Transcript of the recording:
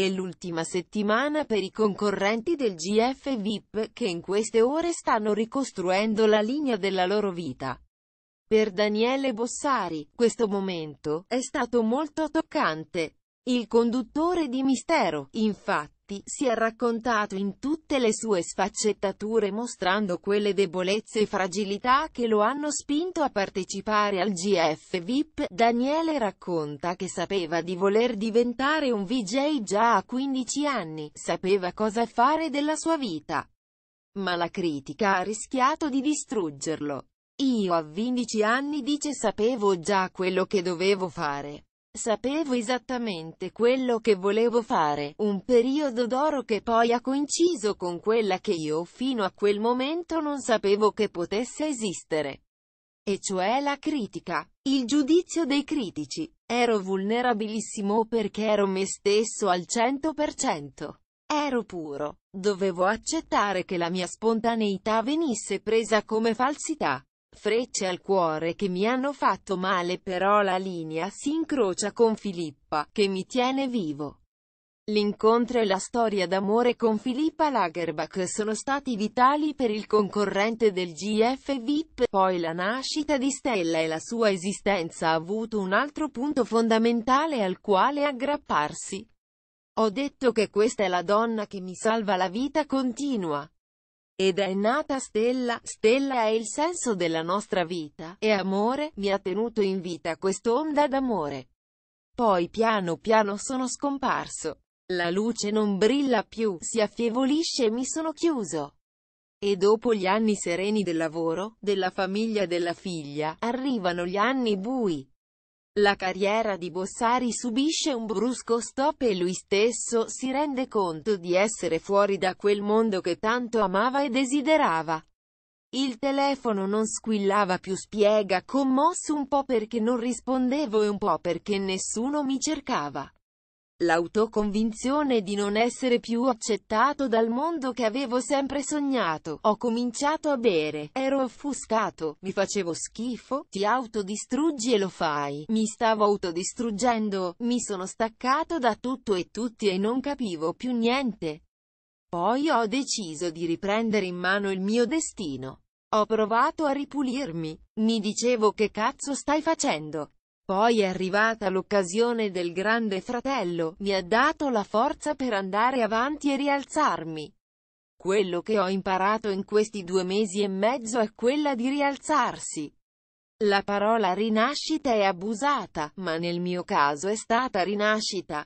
È l'ultima settimana per i concorrenti del GF VIP, che in queste ore stanno ricostruendo la linea della loro vita. Per Daniele Bossari, questo momento, è stato molto toccante. Il conduttore di Mistero, infatti, Moretti, si è raccontato in tutte le sue sfaccettature mostrando quelle debolezze e fragilità che lo hanno spinto a partecipare al GF VIP. Daniele racconta che sapeva di voler diventare un VJ già a 15 anni, sapeva cosa fare della sua vita. Ma la critica ha rischiato di distruggerlo. Io a 15 anni dice sapevo già quello che dovevo fare. Sapevo esattamente quello che volevo fare, un periodo d'oro che poi ha coinciso con quella che io fino a quel momento non sapevo che potesse esistere. E cioè la critica. Il giudizio dei critici. Ero vulnerabilissimo perché ero me stesso al 100%. Ero puro. Dovevo accettare che la mia spontaneità venisse presa come falsità frecce al cuore che mi hanno fatto male però la linea si incrocia con Filippa, che mi tiene vivo. L'incontro e la storia d'amore con Filippa Lagerbach sono stati vitali per il concorrente del GF VIP, poi la nascita di Stella e la sua esistenza ha avuto un altro punto fondamentale al quale aggrapparsi. Ho detto che questa è la donna che mi salva la vita continua. Ed è nata Stella, Stella è il senso della nostra vita, e amore, mi ha tenuto in vita quest'onda d'amore. Poi piano piano sono scomparso. La luce non brilla più, si affievolisce e mi sono chiuso. E dopo gli anni sereni del lavoro, della famiglia e della figlia, arrivano gli anni bui. La carriera di Bossari subisce un brusco stop e lui stesso si rende conto di essere fuori da quel mondo che tanto amava e desiderava. Il telefono non squillava più spiega commosso un po' perché non rispondevo e un po' perché nessuno mi cercava. L'autoconvinzione di non essere più accettato dal mondo che avevo sempre sognato. Ho cominciato a bere, ero offuscato, mi facevo schifo, ti autodistruggi e lo fai. Mi stavo autodistruggendo, mi sono staccato da tutto e tutti e non capivo più niente. Poi ho deciso di riprendere in mano il mio destino. Ho provato a ripulirmi. Mi dicevo che cazzo stai facendo? Poi è arrivata l'occasione del grande fratello, mi ha dato la forza per andare avanti e rialzarmi. Quello che ho imparato in questi due mesi e mezzo è quella di rialzarsi. La parola rinascita è abusata, ma nel mio caso è stata rinascita.